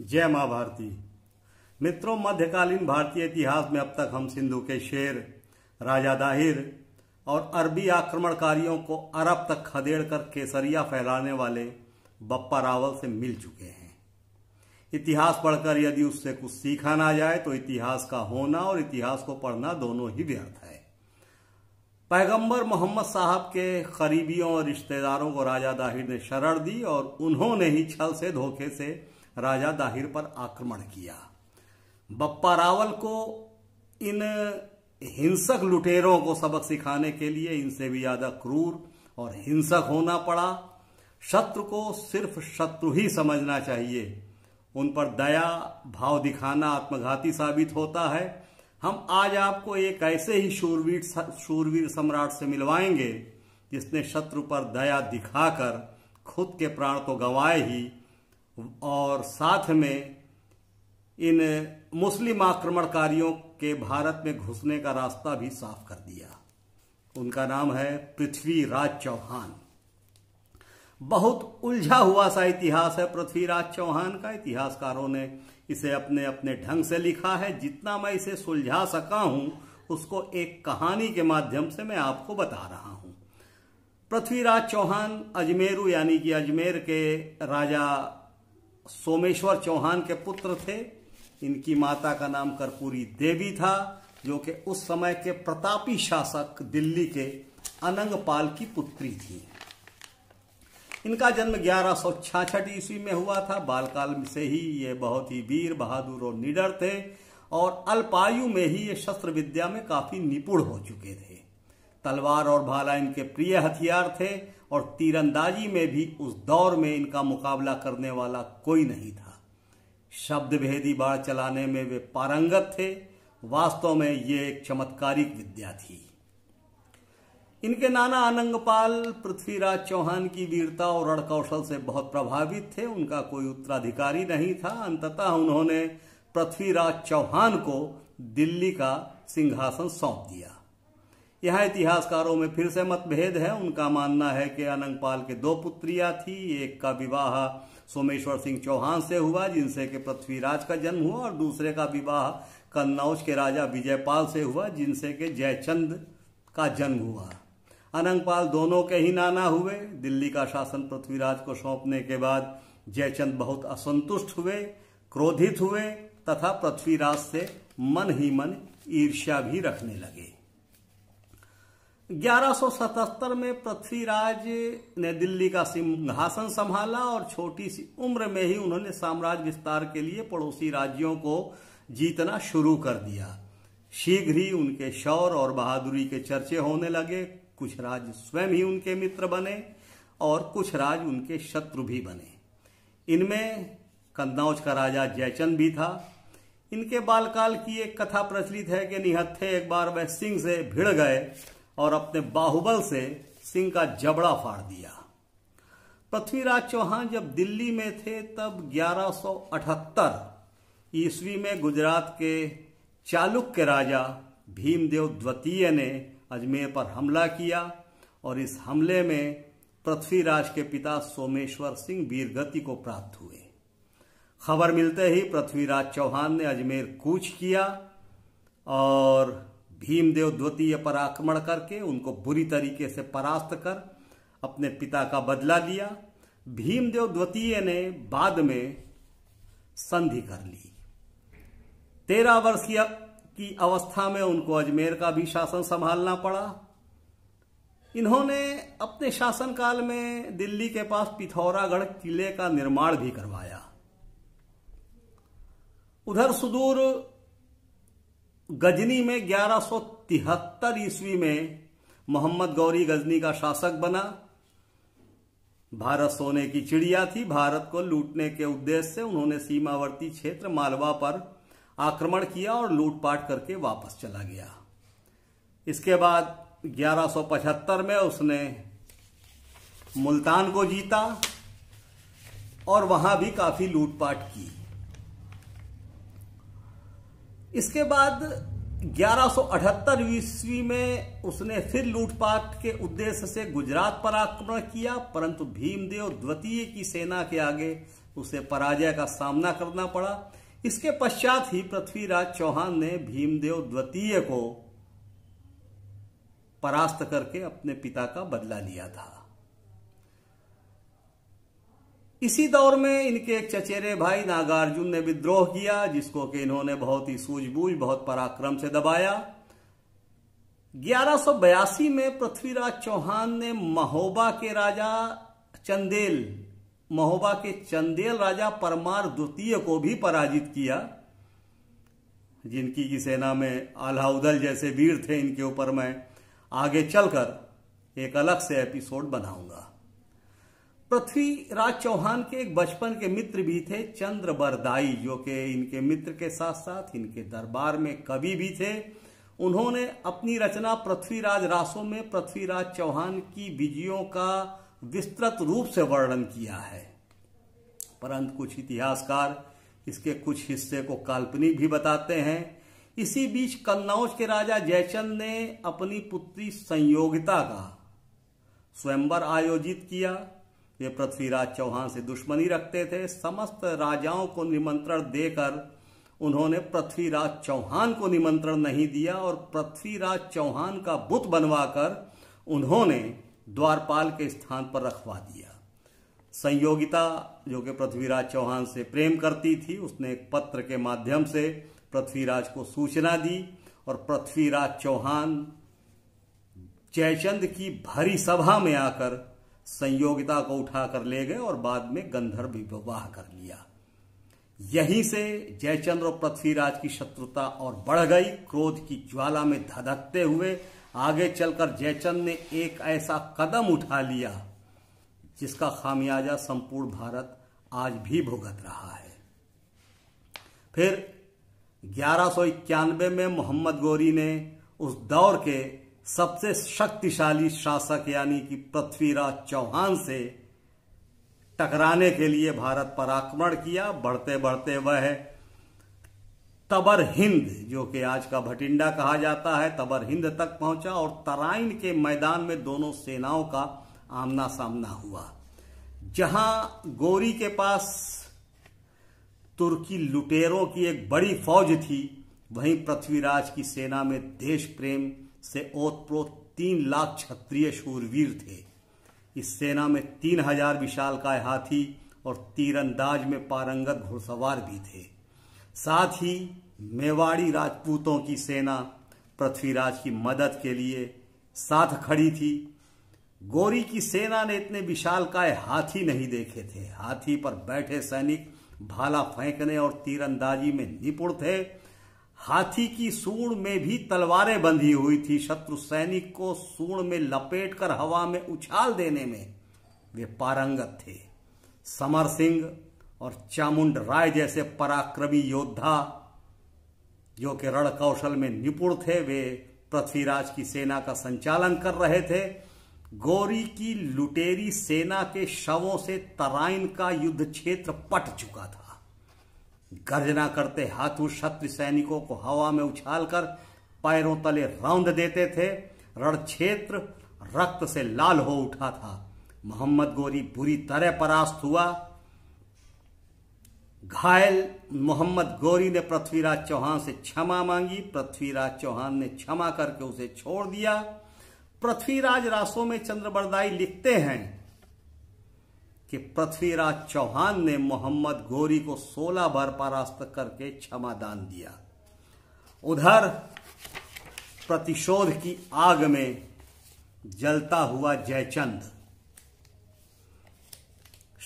जय मां भारती मित्रों मध्यकालीन भारतीय इतिहास में अब तक हम सिंधु के शेर राजा दाहिर और अरबी आक्रमणकारियों को अरब तक खदेड़ कर केसरिया फैलाने वाले बप्पा रावल से मिल चुके हैं इतिहास पढ़कर यदि उससे कुछ सीखा ना जाए तो इतिहास का होना और इतिहास को पढ़ना दोनों ही व्यर्थ है पैगंबर मोहम्मद साहब के करीबियों और रिश्तेदारों को राजा दाहिर ने शरण दी और उन्होंने ही छल से धोखे से राजा दाहिर पर आक्रमण किया बप्पा रावल को इन हिंसक लुटेरों को सबक सिखाने के लिए इनसे भी ज्यादा क्रूर और हिंसक होना पड़ा शत्रु को सिर्फ शत्रु ही समझना चाहिए उन पर दया भाव दिखाना आत्मघाती साबित होता है हम आज आपको एक ऐसे ही शूरवीर शूरवीर सम्राट से मिलवाएंगे जिसने शत्रु पर दया दिखाकर खुद के प्राण तो गंवाए ही और साथ में इन मुस्लिम आक्रमणकारियों के भारत में घुसने का रास्ता भी साफ कर दिया उनका नाम है पृथ्वीराज चौहान बहुत उलझा हुआ सा इतिहास है पृथ्वीराज चौहान का इतिहासकारों ने इसे अपने अपने ढंग से लिखा है जितना मैं इसे सुलझा सका हूं उसको एक कहानी के माध्यम से मैं आपको बता रहा हूं पृथ्वीराज चौहान अजमेरू यानी कि अजमेर के राजा सोमेश्वर चौहान के पुत्र थे इनकी माता का नाम कर्पूरी देवी था जो कि उस समय के प्रतापी शासक दिल्ली के अनंगपाल की पुत्री थी इनका जन्म ग्यारह सौ ईस्वी में हुआ था बालकाल से ही ये बहुत ही वीर बहादुर और निडर थे और अल्पायु में ही ये शस्त्र विद्या में काफी निपुण हो चुके थे तलवार और भाला इनके प्रिय हथियार थे और तीरंदाजी में भी उस दौर में इनका मुकाबला करने वाला कोई नहीं था शब्द भेदी बाढ़ चलाने में वे पारंगत थे वास्तव में ये एक चमत्कारिक विद्या थी इनके नाना आनंगपाल पृथ्वीराज चौहान की वीरता और रणकौशल से बहुत प्रभावित थे उनका कोई उत्तराधिकारी नहीं था अंततः उन्होंने पृथ्वीराज चौहान को दिल्ली का सिंहासन सौंप दिया यह इतिहासकारों में फिर से मतभेद है उनका मानना है कि अनंगपाल के दो पुत्रियां थी एक का विवाह सोमेश्वर सिंह चौहान से हुआ जिनसे के पृथ्वीराज का जन्म हुआ और दूसरे का विवाह कन्नौज के राजा विजयपाल से हुआ जिनसे के जयचंद का जन्म हुआ अनंगपाल दोनों के ही नाना हुए दिल्ली का शासन पृथ्वीराज को सौंपने के बाद जयचंद बहुत असंतुष्ट हुए क्रोधित हुए तथा पृथ्वीराज से मन ही मन ईर्ष्या भी रखने लगे 1177 में पृथ्वीराज ने दिल्ली का सिंहासन संभाला और छोटी सी उम्र में ही उन्होंने साम्राज्य विस्तार के लिए पड़ोसी राज्यों को जीतना शुरू कर दिया शीघ्र ही उनके शौर और बहादुरी के चर्चे होने लगे कुछ राज्य स्वयं ही उनके मित्र बने और कुछ राज्य उनके शत्रु भी बने इनमें कन्नौज का राजा जयचंद भी था इनके बालकाल की एक कथा प्रचलित है कि निहत्थे एक बार वह सिंह से भिड़ गए और अपने बाहुबल से सिंह का जबड़ा फाड़ दिया पृथ्वीराज चौहान जब दिल्ली में थे तब 1178 ईस्वी में गुजरात के चालुक्य राजा भीमदेव द्वितीय ने अजमेर पर हमला किया और इस हमले में पृथ्वीराज के पिता सोमेश्वर सिंह वीरगति को प्राप्त हुए खबर मिलते ही पृथ्वीराज चौहान ने अजमेर कूच किया और भीमदेव द्वितीय पर आक्रमण करके उनको बुरी तरीके से परास्त कर अपने पिता का बदला लिया भीमदेव द्वितीय ने बाद में संधि कर ली तेरह वर्षीय की अवस्था में उनको अजमेर का भी शासन संभालना पड़ा इन्होंने अपने शासनकाल में दिल्ली के पास पिथौरागढ़ किले का निर्माण भी करवाया उधर सुदूर गजनी में ग्यारह सौ तिहत्तर ईस्वी में मोहम्मद गौरी गजनी का शासक बना भारत सोने की चिड़िया थी भारत को लूटने के उद्देश्य से उन्होंने सीमावर्ती क्षेत्र मालवा पर आक्रमण किया और लूटपाट करके वापस चला गया इसके बाद 1175 में उसने मुल्तान को जीता और वहां भी काफी लूटपाट की इसके बाद ग्यारह ईस्वी में उसने फिर लूटपाट के उद्देश्य से गुजरात पर आक्रमण किया परंतु भीमदेव द्वितीय की सेना के आगे उसे पराजय का सामना करना पड़ा इसके पश्चात ही पृथ्वीराज चौहान ने भीमदेव द्वितीय को परास्त करके अपने पिता का बदला लिया था इसी दौर में इनके एक चचेरे भाई नागार्जुन ने विद्रोह किया जिसको कि इन्होंने बहुत ही सूझबूझ बहुत पराक्रम से दबाया 1182 में पृथ्वीराज चौहान ने महोबा के राजा चंदेल महोबा के चंदेल राजा परमार द्वितीय को भी पराजित किया जिनकी की सेना में आल्हाउदल जैसे वीर थे इनके ऊपर मैं आगे चलकर एक अलग से एपिसोड बनाऊंगा पृथ्वीराज चौहान के एक बचपन के मित्र भी थे चंद्र बरदाई जो कि इनके मित्र के साथ साथ इनके दरबार में कवि भी थे उन्होंने अपनी रचना पृथ्वीराज रासों में पृथ्वीराज चौहान की विजयों का विस्तृत रूप से वर्णन किया है परंतु कुछ इतिहासकार इसके कुछ हिस्से को काल्पनिक भी बताते हैं इसी बीच कन्नौज के राजा जयचंद ने अपनी पुत्री संयोगिता का स्वयंवर आयोजित किया ये पृथ्वीराज चौहान से दुश्मनी रखते थे समस्त राजाओं को निमंत्रण देकर उन्होंने पृथ्वीराज चौहान को निमंत्रण नहीं दिया और पृथ्वीराज चौहान का बुत बनवाकर उन्होंने द्वारपाल के स्थान पर रखवा दिया संयोगिता जो कि पृथ्वीराज चौहान से प्रेम करती थी उसने एक पत्र के माध्यम से पृथ्वीराज को सूचना दी और पृथ्वीराज चौहान जयचंद की भरी सभा में आकर संयोगिता को उठा कर ले गए और बाद में गंधर्व विवाह कर लिया यहीं से जयचंद्र और पृथ्वीराज की शत्रुता और बढ़ गई क्रोध की ज्वाला में धधकते हुए आगे चलकर जयचंद ने एक ऐसा कदम उठा लिया जिसका खामियाजा संपूर्ण भारत आज भी भुगत रहा है फिर ग्यारह में मोहम्मद गोरी ने उस दौर के सबसे शक्तिशाली शासक यानी कि पृथ्वीराज चौहान से टकराने के लिए भारत पर आक्रमण किया बढ़ते बढ़ते वह तबर हिंद जो कि आज का भटिंडा कहा जाता है तबर हिंद तक पहुंचा और तराइन के मैदान में दोनों सेनाओं का आमना सामना हुआ जहां गोरी के पास तुर्की लुटेरों की एक बड़ी फौज थी वहीं पृथ्वीराज की सेना में देश प्रेम से ओतप्रोत तीन लाख क्षत्रिय शूरवीर थे इस सेना में तीन हजार विशाल काय हाथी और तीरंदाज में पारंगत घुड़सवार भी थे साथ ही मेवाड़ी राजपूतों की सेना पृथ्वीराज की मदद के लिए साथ खड़ी थी गोरी की सेना ने इतने विशाल काय हाथी नहीं देखे थे हाथी पर बैठे सैनिक भाला फेंकने और तीरंदाजी में निपुण थे हाथी की सूण में भी तलवारें बंधी हुई थी शत्रु सैनिक को सूण में लपेटकर हवा में उछाल देने में वे पारंगत थे समर सिंह और चामुंड राय जैसे पराक्रमी योद्धा जो कि रण कौशल में निपुण थे वे पृथ्वीराज की सेना का संचालन कर रहे थे गौरी की लुटेरी सेना के शवों से तराइन का युद्ध क्षेत्र पट चुका था गर्जना करते हाथों शत्रु सैनिकों को हवा में उछालकर पैरों तले रौंद देते थे रण क्षेत्र रक्त से लाल हो उठा था मोहम्मद गोरी बुरी तरह परास्त हुआ घायल मोहम्मद गोरी ने पृथ्वीराज चौहान से क्षमा मांगी पृथ्वीराज चौहान ने क्षमा करके उसे छोड़ दिया पृथ्वीराज रासों में चंद्रबरदाई लिखते हैं कि पृथ्वीराज चौहान ने मोहम्मद गोरी को सोलह बार परास्त करके क्षमा दान दिया उधर प्रतिशोध की आग में जलता हुआ जयचंद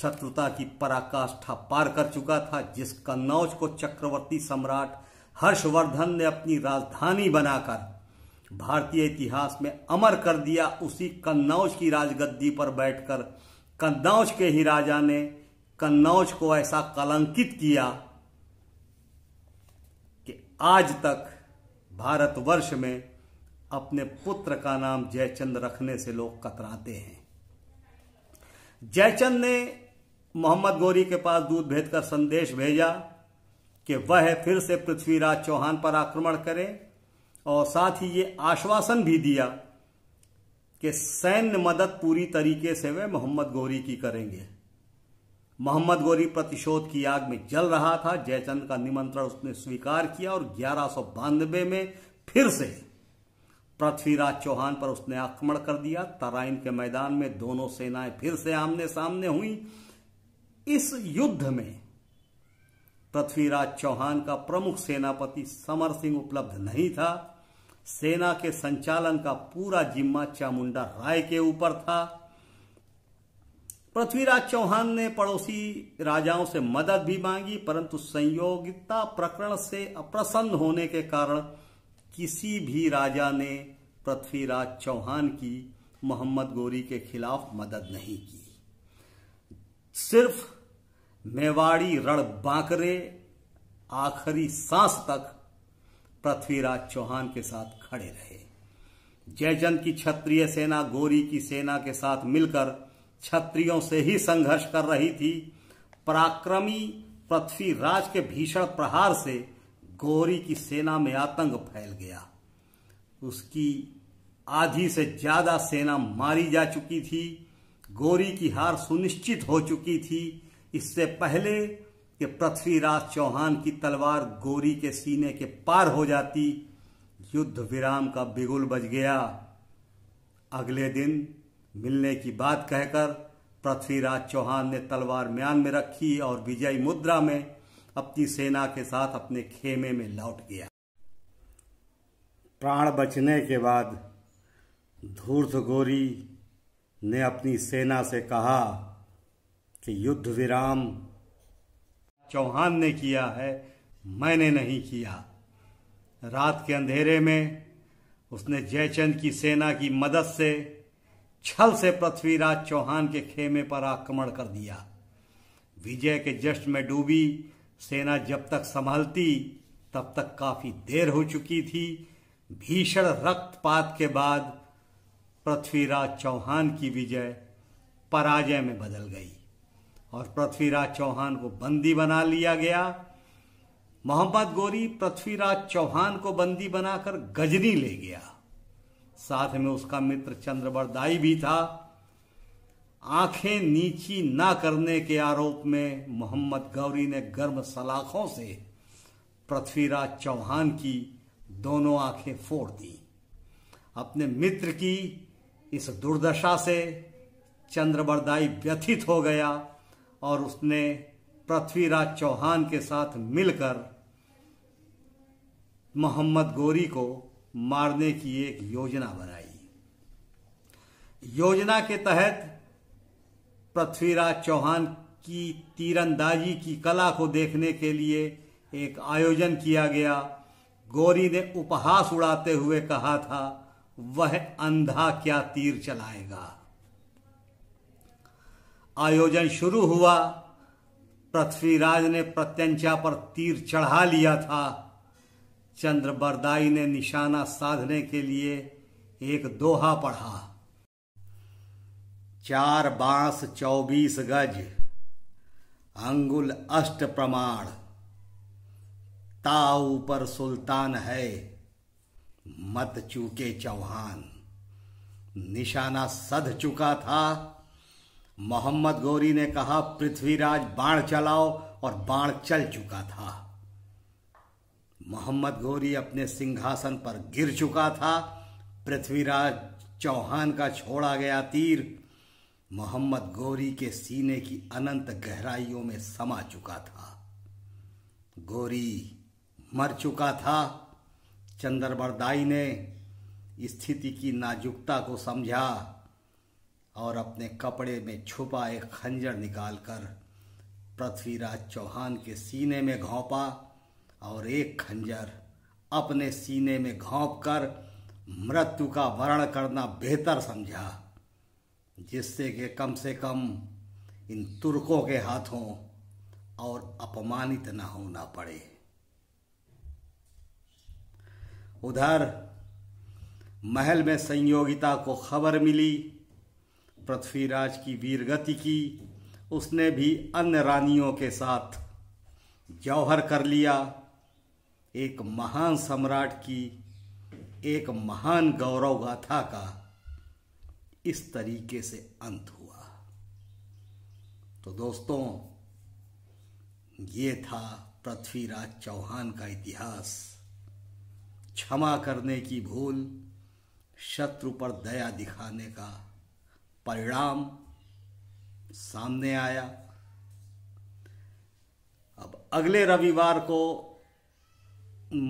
शत्रुता की पराकाष्ठा पार कर चुका था जिस कन्नौज को चक्रवर्ती सम्राट हर्षवर्धन ने अपनी राजधानी बनाकर भारतीय इतिहास में अमर कर दिया उसी कन्नौज की राजगद्दी पर बैठकर कन्नौज के ही राजा ने कन्नौज को ऐसा कलंकित किया कि आज तक भारतवर्ष में अपने पुत्र का नाम जयचंद रखने से लोग कतराते हैं जयचंद ने मोहम्मद गोरी के पास दूध भेजकर संदेश भेजा कि वह फिर से पृथ्वीराज चौहान पर आक्रमण करें और साथ ही ये आश्वासन भी दिया कि सैन्य मदद पूरी तरीके से वे मोहम्मद गौरी की करेंगे मोहम्मद गौरी प्रतिशोध की आग में जल रहा था जयचंद का निमंत्रण उसने स्वीकार किया और ग्यारह सौ बानबे में फिर से पृथ्वीराज चौहान पर उसने आक्रमण कर दिया तराइन के मैदान में दोनों सेनाएं फिर से आमने सामने हुई इस युद्ध में पृथ्वीराज चौहान का प्रमुख सेनापति समर सिंह उपलब्ध नहीं था सेना के संचालन का पूरा जिम्मा चामुंडा राय के ऊपर था पृथ्वीराज चौहान ने पड़ोसी राजाओं से मदद भी मांगी परंतु संयोगिता प्रकरण से अप्रसन्न होने के कारण किसी भी राजा ने पृथ्वीराज चौहान की मोहम्मद गोरी के खिलाफ मदद नहीं की सिर्फ मेवाड़ी रण बांकरे आखिरी सांस तक पृथ्वीराज चौहान के साथ खड़े रहे जयचंद की क्षत्रिय सेना गोरी की सेना के साथ मिलकर क्षत्रियों से ही संघर्ष कर रही थी पराक्रमी पृथ्वीराज के भीषण प्रहार से गोरी की सेना में आतंक फैल गया उसकी आधी से ज्यादा सेना मारी जा चुकी थी गोरी की हार सुनिश्चित हो चुकी थी इससे पहले कि पृथ्वीराज चौहान की तलवार गोरी के सीने के पार हो जाती युद्ध विराम का बिगुल बज गया अगले दिन मिलने की बात कहकर पृथ्वीराज चौहान ने तलवार म्यान में रखी और विजयी मुद्रा में अपनी सेना के साथ अपने खेमे में लौट गया प्राण बचने के बाद धूर्त गोरी ने अपनी सेना से कहा कि युद्ध विराम चौहान ने किया है मैंने नहीं किया रात के अंधेरे में उसने जयचंद की सेना की मदद से छल से पृथ्वीराज चौहान के खेमे पर आक्रमण कर दिया विजय के जश्न में डूबी सेना जब तक संभलती तब तक काफी देर हो चुकी थी भीषण रक्तपात के बाद पृथ्वीराज चौहान की विजय पराजय में बदल गई और पृथ्वीराज चौहान को बंदी बना लिया गया मोहम्मद गोरी पृथ्वीराज चौहान को बंदी बनाकर गजनी ले गया साथ में उसका मित्र चंद्रवरदाई भी था आंखें नीची ना करने के आरोप में मोहम्मद गौरी ने गर्म सलाखों से पृथ्वीराज चौहान की दोनों आंखें फोड़ दी अपने मित्र की इस दुर्दशा से चंद्रवरदाई व्यथित हो गया और उसने पृथ्वीराज चौहान के साथ मिलकर मोहम्मद गोरी को मारने की एक योजना बनाई योजना के तहत पृथ्वीराज चौहान की तीरंदाजी की कला को देखने के लिए एक आयोजन किया गया गोरी ने उपहास उड़ाते हुए कहा था वह अंधा क्या तीर चलाएगा आयोजन शुरू हुआ पृथ्वीराज ने प्रत्यंचा पर तीर चढ़ा लिया था चंद्र बरदाई ने निशाना साधने के लिए एक दोहा पढ़ा चार बांस चौबीस गज अंगुल अष्ट प्रमाण ताऊ पर सुल्तान है मत चूके चौहान निशाना सध चुका था मोहम्मद गौरी ने कहा पृथ्वीराज बाण चलाओ और बाण चल चुका था मोहम्मद गौरी अपने सिंहासन पर गिर चुका था पृथ्वीराज चौहान का छोड़ा गया तीर मोहम्मद गौरी के सीने की अनंत गहराइयों में समा चुका था गौरी मर चुका था चंद्रबरदाई ने स्थिति की नाजुकता को समझा और अपने कपड़े में छुपा एक खंजर निकालकर पृथ्वीराज चौहान के सीने में घोंपा और एक खंजर अपने सीने में घोंप कर मृत्यु का वरण करना बेहतर समझा जिससे कि कम से कम इन तुर्कों के हाथों और अपमानित न होना पड़े उधर महल में संयोगिता को खबर मिली पृथ्वीराज की वीरगति की उसने भी अन्य रानियों के साथ जौहर कर लिया एक महान सम्राट की एक महान गौरव गाथा का इस तरीके से अंत हुआ तो दोस्तों ये था पृथ्वीराज चौहान का इतिहास क्षमा करने की भूल शत्रु पर दया दिखाने का परिणाम सामने आया अब अगले रविवार को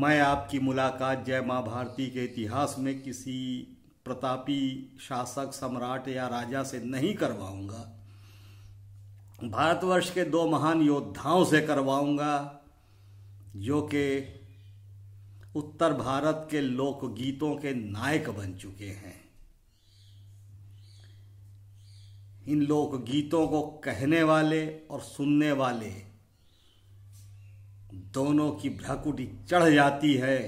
मैं आपकी मुलाकात जय मां भारती के इतिहास में किसी प्रतापी शासक सम्राट या राजा से नहीं करवाऊंगा भारतवर्ष के दो महान योद्धाओं से करवाऊंगा जो कि उत्तर भारत के लोकगीतों के नायक बन चुके हैं इन लोक गीतों को कहने वाले और सुनने वाले दोनों की भ्रकुटी चढ़ जाती है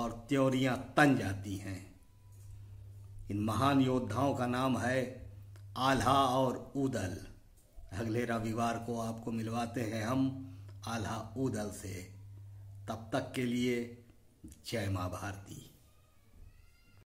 और त्योरियां तन जाती हैं इन महान योद्धाओं का नाम है आल्हा और उदल अगले रविवार को आपको मिलवाते हैं हम आल्हा उदल से तब तक के लिए जय माँ भारती